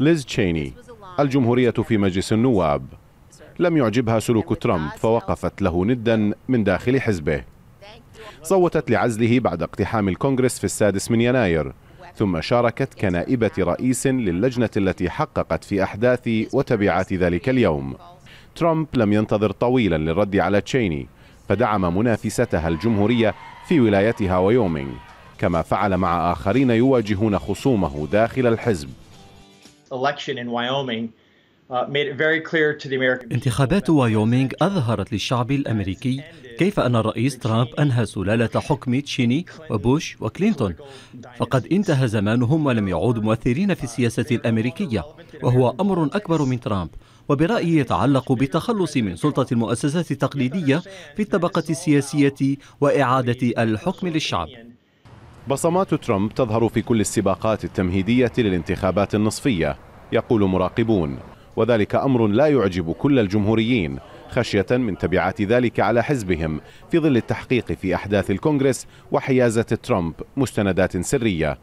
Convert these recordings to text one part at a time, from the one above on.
ليز تشيني الجمهورية في مجلس النواب لم يعجبها سلوك ترامب فوقفت له ندا من داخل حزبه صوتت لعزله بعد اقتحام الكونغرس في السادس من يناير ثم شاركت كنائبة رئيس للجنة التي حققت في أحداث وتبعات ذلك اليوم ترامب لم ينتظر طويلا للرد على تشيني فدعم منافستها الجمهورية في ولايتها ويومينغ كما فعل مع آخرين يواجهون خصومه داخل الحزب Uh, انتخابات وايومينغ أظهرت للشعب الأمريكي كيف أن الرئيس ترامب أنهى سلالة حكم تشيني وبوش وكلينتون فقد انتهى زمانهم ولم يعودوا مؤثرين في السياسة الأمريكية وهو أمر أكبر من ترامب وبرأيي يتعلق بالتخلص من سلطة المؤسسات التقليدية في الطبقة السياسية وإعادة الحكم للشعب بصمات ترامب تظهر في كل السباقات التمهيدية للانتخابات النصفية يقول مراقبون وذلك أمر لا يعجب كل الجمهوريين خشية من تبعات ذلك على حزبهم في ظل التحقيق في أحداث الكونغرس وحيازة ترامب مستندات سرية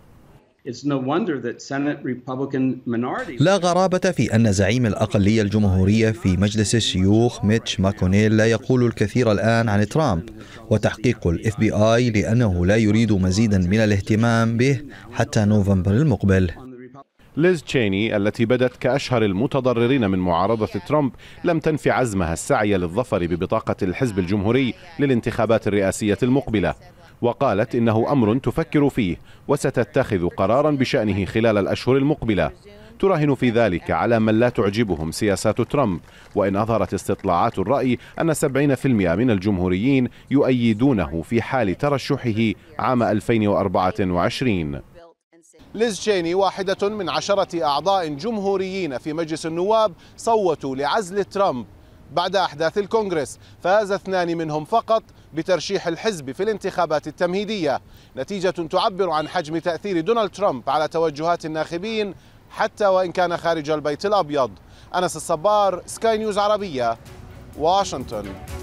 لا غرابة في أن زعيم الأقلية الجمهورية في مجلس الشيوخ ميتش ماكونيل لا يقول الكثير الآن عن ترامب وتحقيق الاف بي آي لأنه لا يريد مزيدا من الاهتمام به حتى نوفمبر المقبل ليز تشيني التي بدت كأشهر المتضررين من معارضة ترامب لم تنف عزمها السعي للظفر ببطاقة الحزب الجمهوري للانتخابات الرئاسية المقبلة وقالت إنه أمر تفكر فيه وستتخذ قرارا بشأنه خلال الأشهر المقبلة تراهن في ذلك على من لا تعجبهم سياسات ترامب وإن أظهرت استطلاعات الرأي أن 70% من الجمهوريين يؤيدونه في حال ترشحه عام 2024 ليز تشيني واحدة من عشرة أعضاء جمهوريين في مجلس النواب صوتوا لعزل ترامب بعد أحداث الكونغرس فاز اثنان منهم فقط بترشيح الحزب في الانتخابات التمهيدية نتيجة تعبر عن حجم تأثير دونالد ترامب على توجهات الناخبين حتى وإن كان خارج البيت الأبيض أنس الصبار سكاي نيوز عربية واشنطن